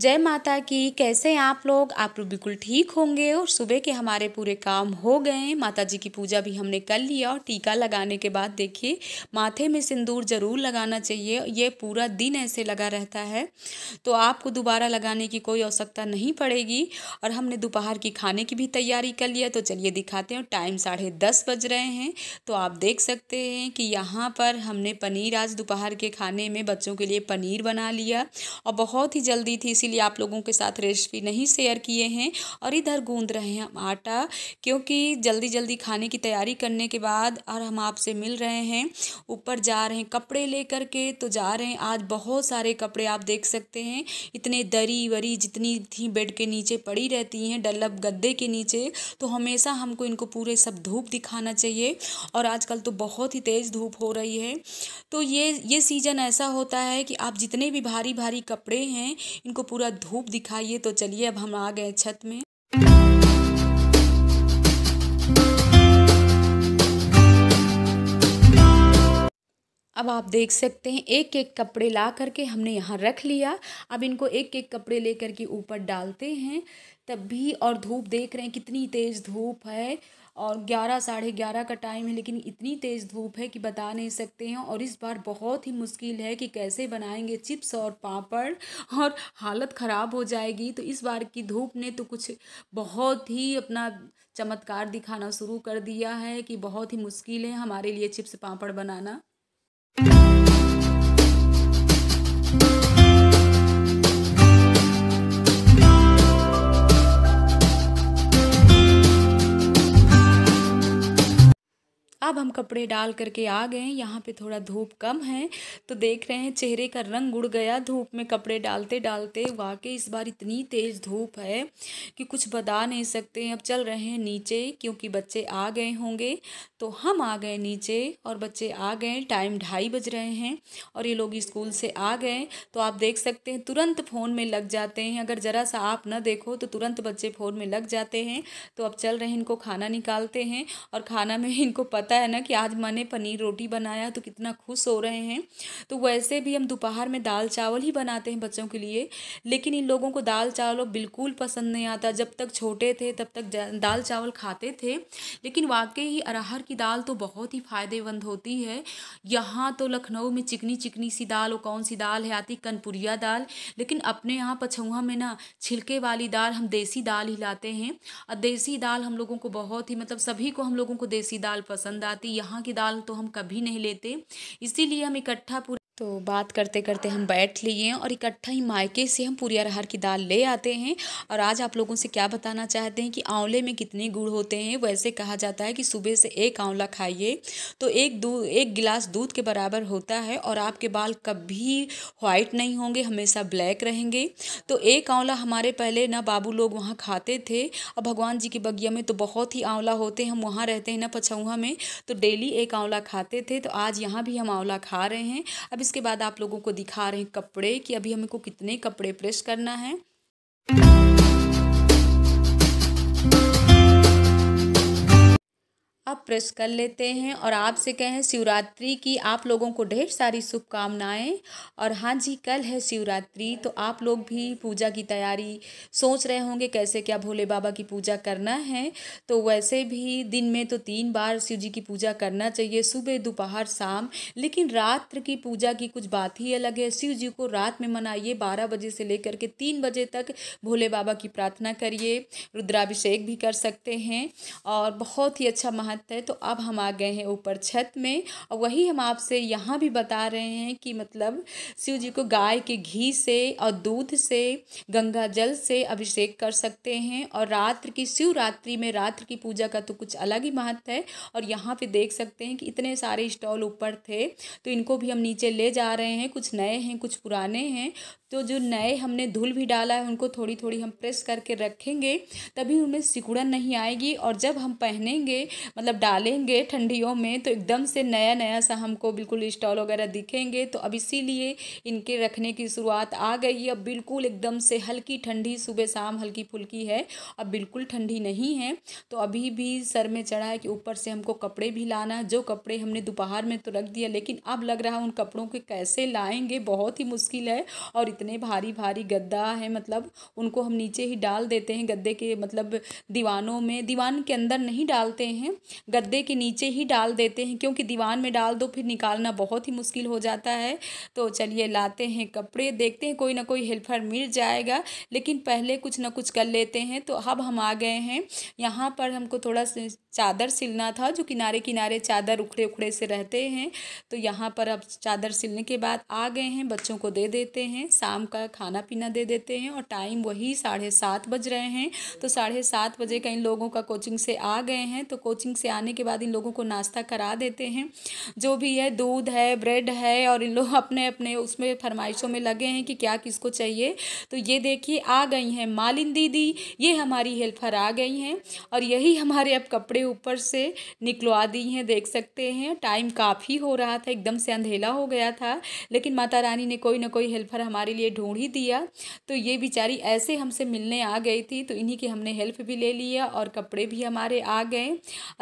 जय माता की कैसे हैं आप लोग आप लोग बिल्कुल ठीक होंगे और सुबह के हमारे पूरे काम हो गए हैं माता जी की पूजा भी हमने कर लिया और टीका लगाने के बाद देखिए माथे में सिंदूर ज़रूर लगाना चाहिए ये पूरा दिन ऐसे लगा रहता है तो आपको दोबारा लगाने की कोई आवश्यकता नहीं पड़ेगी और हमने दोपहर की खाने की भी तैयारी कर लिया तो चलिए दिखाते हैं टाइम साढ़े दस बज रहे हैं तो आप देख सकते हैं कि यहाँ पर हमने पनीर आज दोपहर के खाने में बच्चों के लिए पनीर बना लिया और बहुत ही जल्दी थी इसीलिए आप लोगों के साथ रेसिपी नहीं शेयर किए हैं और इधर गूंद रहे हैं हम आटा क्योंकि जल्दी जल्दी खाने की तैयारी करने के बाद और हम आपसे मिल रहे हैं ऊपर जा रहे हैं कपड़े लेकर के तो जा रहे हैं आज बहुत सारे कपड़े आप देख सकते हैं इतने दरी वरी जितनी थी बेड के नीचे पड़ी रहती हैं डल्लब गद्दे के नीचे तो हमेशा हमको इनको पूरे सब धूप दिखाना चाहिए और आजकल तो बहुत ही तेज़ धूप हो रही है तो ये ये सीज़न ऐसा होता है कि आप जितने भी भारी भारी कपड़े हैं इनको पूरा धूप दिखाई है तो चलिए अब हम आ गए छत में अब आप देख सकते हैं एक एक कपड़े ला करके हमने यहाँ रख लिया अब इनको एक एक कपड़े ले करके ऊपर डालते हैं तब भी और धूप देख रहे हैं कितनी तेज़ धूप है और ग्यारह साढ़े ग्यारह का टाइम है लेकिन इतनी तेज़ धूप है कि बता नहीं सकते हैं और इस बार बहुत ही मुश्किल है कि कैसे बनाएंगे चिप्स और पापड़ और हालत ख़राब हो जाएगी तो इस बार की धूप ने तो कुछ बहुत ही अपना चमत्कार दिखाना शुरू कर दिया है कि बहुत ही मुश्किल है हमारे लिए चिप्स पापड़ बनाना Thank you. अब हम कपड़े डाल करके आ गए हैं यहाँ पे थोड़ा धूप कम है तो देख रहे हैं चेहरे का रंग उड़ गया धूप में कपड़े डालते डालते वाकई इस बार इतनी तेज़ धूप है कि कुछ बता नहीं सकते अब चल रहे हैं नीचे क्योंकि बच्चे आ गए होंगे तो हम आ गए नीचे और बच्चे आ गए टाइम ढाई बज रहे हैं और ये लोग स्कूल से आ गए तो आप देख सकते हैं तुरंत फ़ोन में लग जाते हैं अगर ज़रा सा आप ना देखो तो तुरंत बच्चे फ़ोन में लग जाते हैं तो अब चल रहे हैं इनको खाना निकालते हैं और खाना में इनको पता होता है ना कि आज मैंने पनीर रोटी बनाया तो कितना खुश हो रहे हैं तो वैसे भी हम दोपहर में दाल चावल ही बनाते हैं बच्चों के लिए लेकिन इन लोगों को दाल चावल बिल्कुल पसंद नहीं आता जब तक छोटे थे तब तक दाल चावल खाते थे लेकिन वाकई ही अरहर की दाल तो बहुत ही फ़ायदेमंद होती है यहाँ तो लखनऊ में चिकनी चिकनी सी दाल और कौन सी दाल है आती कनपुरिया दाल लेकिन अपने यहाँ पछुआ में ना छिलके वाली दाल हम देसी दाल ही लाते हैं और देसी दाल हम लोगों को बहुत ही मतलब सभी को हम लोगों को देसी दाल पसंद आती यहाँ की दाल तो हम कभी नहीं लेते इसीलिए हम इकट्ठा पूरा तो बात करते करते हम बैठ लिए हैं और इकट्ठा ही मायके से हम पूरी अरहर की दाल ले आते हैं और आज आप लोगों से क्या बताना चाहते हैं कि आंवले में कितने गुड़ होते हैं वैसे कहा जाता है कि सुबह से एक आंवला खाइए तो एक दूध एक गिलास दूध के बराबर होता है और आपके बाल कभी वाइट नहीं होंगे हमेशा ब्लैक रहेंगे तो एक आंवला हमारे पहले ना बाबू लोग वहाँ खाते थे और भगवान जी की बगिया में तो बहुत ही आंवला होते हैं हम वहाँ रहते हैं ना पछौहा में तो डेली एक आंवला खाते थे तो आज यहाँ भी हम आंवला खा रहे हैं इसके बाद आप लोगों को दिखा रहे हैं कपड़े कि अभी हमें को कितने कपड़े प्रेस करना है आप प्रेस कर लेते हैं और आपसे कहें शिवरात्रि की आप लोगों को ढेर सारी शुभकामनाएं और हाँ जी कल है शिवरात्रि तो आप लोग भी पूजा की तैयारी सोच रहे होंगे कैसे क्या भोले बाबा की पूजा करना है तो वैसे भी दिन में तो तीन बार शिव जी की पूजा करना चाहिए सुबह दोपहर शाम लेकिन रात्र की पूजा की कुछ बात ही अलग है शिव जी को रात में मनाइए बारह बजे से लेकर के तीन बजे तक भोले बाबा की प्रार्थना करिए रुद्राभिषेक भी कर सकते हैं और बहुत ही अच्छा महा महत्व है तो अब हम आ गए हैं ऊपर छत में और वही हम आपसे यहाँ भी बता रहे हैं कि मतलब शिव जी को गाय के घी से और दूध से गंगा जल से अभिषेक कर सकते हैं और रात्र की शिवरात्रि में रात्र की पूजा का तो कुछ अलग ही महत्व है और यहाँ पे देख सकते हैं कि इतने सारे स्टॉल ऊपर थे तो इनको भी हम नीचे ले जा रहे हैं कुछ नए हैं कुछ पुराने हैं तो जो नए हमने धूल भी डाला है उनको थोड़ी थोड़ी हम प्रेस करके रखेंगे तभी उनमें सिकुड़न नहीं आएगी और जब हम पहनेंगे मतलब डालेंगे ठंडियों में तो एकदम से नया नया सा हमको बिल्कुल स्टॉल वगैरह दिखेंगे तो अब इसीलिए इनके रखने की शुरुआत आ गई अब बिल्कुल एकदम से हल्की ठंडी सुबह शाम हल्की फुल्की है अब बिल्कुल ठंडी नहीं है तो अभी भी सर में चढ़ा है कि ऊपर से हमको कपड़े भी लाना जो कपड़े हमने दोपहर में तो रख दिया लेकिन अब लग रहा है उन कपड़ों के कैसे लाएँगे बहुत ही मुश्किल है और इतने भारी भारी गद्दा है मतलब उनको हम नीचे ही डाल देते हैं गद्दे के मतलब दीवानों में दीवान के अंदर नहीं डालते हैं गद्दे के नीचे ही डाल देते हैं क्योंकि दीवान में डाल दो फिर निकालना बहुत ही मुश्किल हो जाता है तो चलिए लाते हैं कपड़े देखते हैं कोई ना कोई हेल्पर मिल जाएगा लेकिन पहले कुछ ना कुछ कर लेते हैं तो अब हम आ गए हैं यहाँ पर हमको थोड़ा चादर सिलना था जो किनारे किनारे चादर उखड़े उखड़े से रहते हैं तो यहाँ पर अब चादर सिलने के बाद आ गए हैं बच्चों को दे देते हैं शाम का खाना पीना दे देते हैं और टाइम वही साढ़े सात बज रहे हैं तो साढ़े सात बजे कई लोगों का कोचिंग से आ गए हैं तो कोचिंग से आने के बाद इन लोगों को नाश्ता करा देते हैं जो भी है दूध है ब्रेड है और इन लोग अपने अपने उसमें फरमाइशों में लगे हैं कि क्या किसको चाहिए तो ये देखिए आ गई हैं मालिन दीदी ये हमारी हेल्पर आ गई हैं और यही हमारे अब कपड़े ऊपर से निकलवा दी हैं देख सकते हैं टाइम काफ़ी हो रहा था एकदम से अंधेला हो गया था लेकिन माता रानी ने कोई ना कोई हेल्पर हमारे लिए ढूंढ ही दिया तो ये बेचारी ऐसे हमसे मिलने आ गई थी तो इन्हीं की हमने हेल्प भी ले लिया और कपड़े भी हमारे आ गए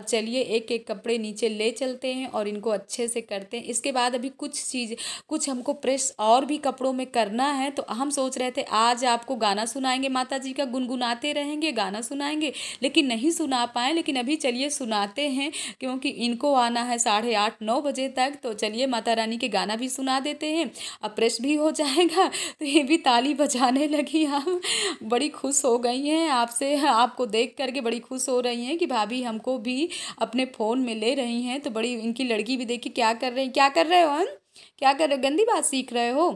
अब चलिए एक एक कपड़े नीचे ले चलते हैं और इनको अच्छे से करते हैं इसके बाद अभी कुछ चीज़ कुछ हमको प्रेस और भी कपड़ों में करना है तो हम सोच रहे थे आज आपको गाना सुनाएंगे माता जी का गुनगुनाते रहेंगे गाना सुनाएंगे लेकिन नहीं सुना पाए लेकिन अभी चलिए सुनाते हैं क्योंकि इनको आना है साढ़े आठ नौ बजे तक तो चलिए माता रानी के गाना भी सुना देते हैं अब प्रेस भी हो जाएगा तो ये भी ताली बजाने लगी हम बड़ी खुश हो गई हैं आपसे आपको देख करके बड़ी खुश हो रही हैं कि भाभी हमको भी अपने फ़ोन में ले रही हैं तो बड़ी इनकी लड़की भी देखी क्या कर रही क्या कर रहे हो हम क्या कर रहे गंदी बात सीख रहे हो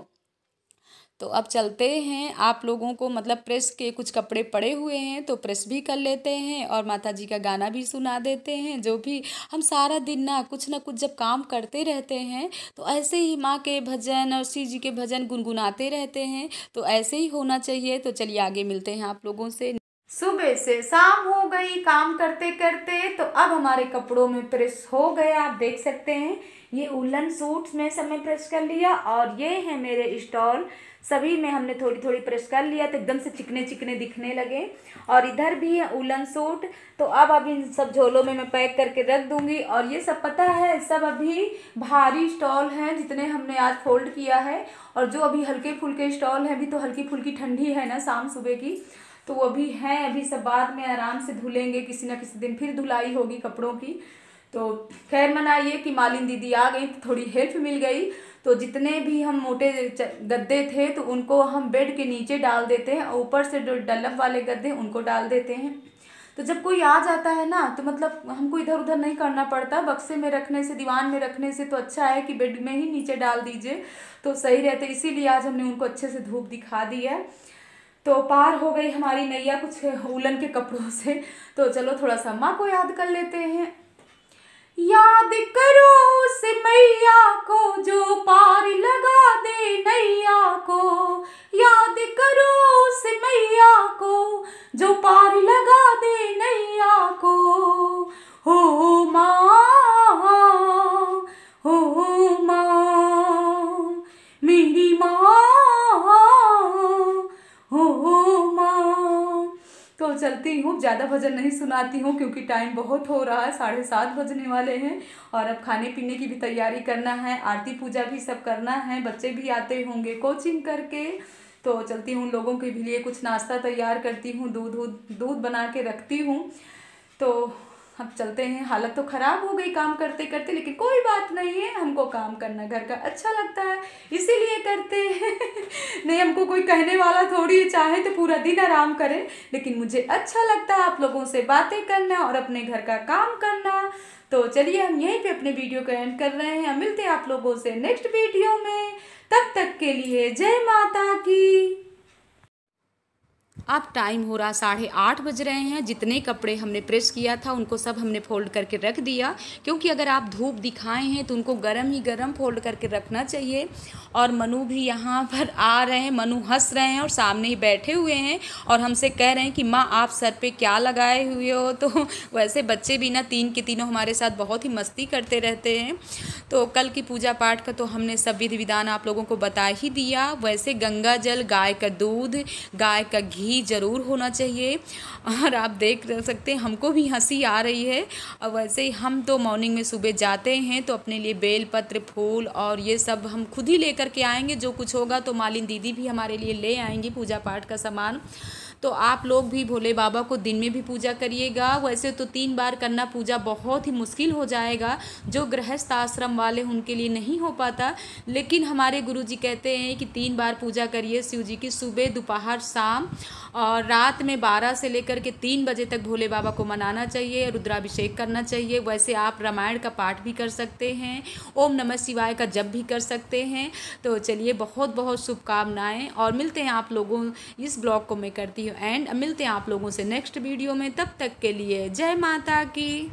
तो अब चलते हैं आप लोगों को मतलब प्रेस के कुछ कपड़े पड़े हुए हैं तो प्रेस भी कर लेते हैं और माता जी का गाना भी सुना देते हैं जो भी हम सारा दिन ना कुछ ना कुछ जब काम करते रहते हैं तो ऐसे ही माँ के भजन और शिव जी के भजन गुनगुनाते रहते हैं तो ऐसे ही होना चाहिए तो चलिए आगे मिलते हैं आप लोगों से सुबह से शाम हो गई काम करते करते तो अब हमारे कपड़ों में प्रेस हो गया आप देख सकते हैं ये उलन सूट्स में सब में प्रेस कर लिया और ये है मेरे स्टॉल सभी में हमने थोड़ी थोड़ी प्रेस कर लिया तो एकदम से चिकने चिकने दिखने लगे और इधर भी है उलन सूट तो अब अब इन सब झोलों में मैं पैक करके रख दूंगी और ये सब पता है सब अभी भारी स्टॉल हैं जितने हमने आज फोल्ड किया है और जो अभी हल्के फुल्के स्टॉल हैं अभी तो हल्की फुल्की ठंडी है ना शाम सुबह की तो वो अभी हैं अभी सब बाद में आराम से धुलेंगे किसी ना किसी दिन फिर धुलाई होगी कपड़ों की तो खैर मनाइए कि मालिन दीदी आ गई तो थोड़ी हेल्प मिल गई तो जितने भी हम मोटे गद्दे थे तो उनको हम बेड के नीचे डाल देते हैं और ऊपर से जो डलम वाले गद्दे उनको डाल देते हैं तो जब कोई आ जाता है ना तो मतलब हमको इधर उधर नहीं करना पड़ता बक्से में रखने से दीवान में रखने से तो अच्छा है कि बेड में ही नीचे डाल दीजिए तो सही रहते इसीलिए आज हमने उनको अच्छे से धूप दिखा दी है तो पार हो गई हमारी नैया कुछ उलन के कपड़ों से तो चलो थोड़ा सा माँ को याद कर लेते हैं याद करो उस मैया को जो पार लगा दे नैया को याद करो उस मैया को जो पार लगा दे नैया को हो माँ चलती हूँ ज़्यादा भजन नहीं सुनाती हूँ क्योंकि टाइम बहुत हो रहा है साढ़े सात बजने वाले हैं और अब खाने पीने की भी तैयारी करना है आरती पूजा भी सब करना है बच्चे भी आते होंगे कोचिंग करके तो चलती हूँ लोगों के लिए कुछ नाश्ता तैयार करती हूँ दूध दूध दूध बना के रखती हूँ तो हम चलते हैं हालत तो ख़राब हो गई काम करते करते लेकिन कोई बात नहीं है हमको काम करना घर का अच्छा लगता है इसीलिए करते हैं नहीं हमको कोई कहने वाला थोड़ी चाहे तो पूरा दिन आराम करें लेकिन मुझे अच्छा लगता है आप लोगों से बातें करना और अपने घर का काम करना तो चलिए हम यहीं पे अपने वीडियो को एंड कर रहे हैं मिलते हैं आप लोगों से नेक्स्ट वीडियो में तब तक के लिए जय माता की अब टाइम हो रहा साढ़े आठ बज रहे हैं जितने कपड़े हमने प्रेस किया था उनको सब हमने फोल्ड करके रख दिया क्योंकि अगर आप धूप दिखाए हैं तो उनको गर्म ही गर्म फोल्ड करके रखना चाहिए और मनु भी यहाँ पर आ रहे हैं मनु हंस रहे हैं और सामने ही बैठे हुए हैं और हमसे कह रहे हैं कि माँ आप सर पे क्या लगाए हुए हो तो वैसे बच्चे भी ना तीन के तीनों हमारे साथ बहुत ही मस्ती करते रहते हैं तो कल की पूजा पाठ का तो हमने सब विधि विधान आप लोगों को बता ही दिया वैसे गंगा जल गाय का दूध गाय का घी ही ज़रूर होना चाहिए और आप देख सकते हैं हमको भी हंसी आ रही है और वैसे ही हम तो मॉर्निंग में सुबह जाते हैं तो अपने लिए बेलपत्र फूल और ये सब हम खुद ही लेकर के आएंगे जो कुछ होगा तो मालिन दीदी भी हमारे लिए ले आएंगी पूजा पाठ का सामान तो आप लोग भी भोले बाबा को दिन में भी पूजा करिएगा वैसे तो तीन बार करना पूजा बहुत ही मुश्किल हो जाएगा जो गृहस्थ आश्रम वाले उनके लिए नहीं हो पाता लेकिन हमारे गुरु जी कहते हैं कि तीन बार पूजा करिए शिव जी की सुबह दोपहर शाम और रात में बारह से लेकर के तीन बजे तक भोले बाबा को मनाना चाहिए रुद्राभिषेक करना चाहिए वैसे आप रामायण का पाठ भी कर सकते हैं ओम नमः शिवाय का जप भी कर सकते हैं तो चलिए बहुत बहुत शुभकामनाएँ और मिलते हैं आप लोगों इस ब्लॉग को मैं करती हूँ यू एंड मिलते हैं आप लोगों से नेक्स्ट वीडियो में तब तक के लिए जय माता की